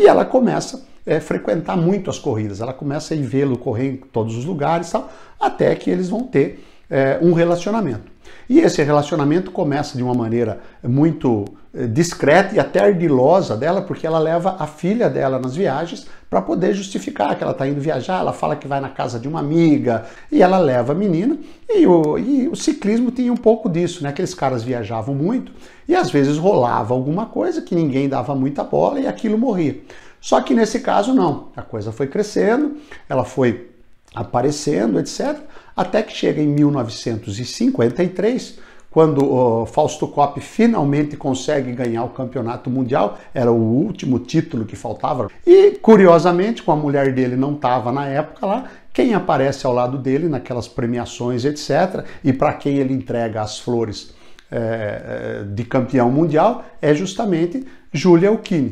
E ela começa a é, frequentar muito as corridas, ela começa a vê-lo correr em todos os lugares, tal, até que eles vão ter é, um relacionamento. E esse relacionamento começa de uma maneira muito eh, discreta e até ardilosa dela, porque ela leva a filha dela nas viagens para poder justificar que ela está indo viajar. Ela fala que vai na casa de uma amiga e ela leva a menina. E o, e o ciclismo tinha um pouco disso, né? Aqueles caras viajavam muito e às vezes rolava alguma coisa que ninguém dava muita bola e aquilo morria. Só que nesse caso não, a coisa foi crescendo, ela foi aparecendo, etc. Até que chega em 1953, quando o Fausto Kopp finalmente consegue ganhar o campeonato mundial, era o último título que faltava. E curiosamente, com a mulher dele não estava na época lá, quem aparece ao lado dele naquelas premiações, etc., e para quem ele entrega as flores é, de campeão mundial é justamente Julia Alquini.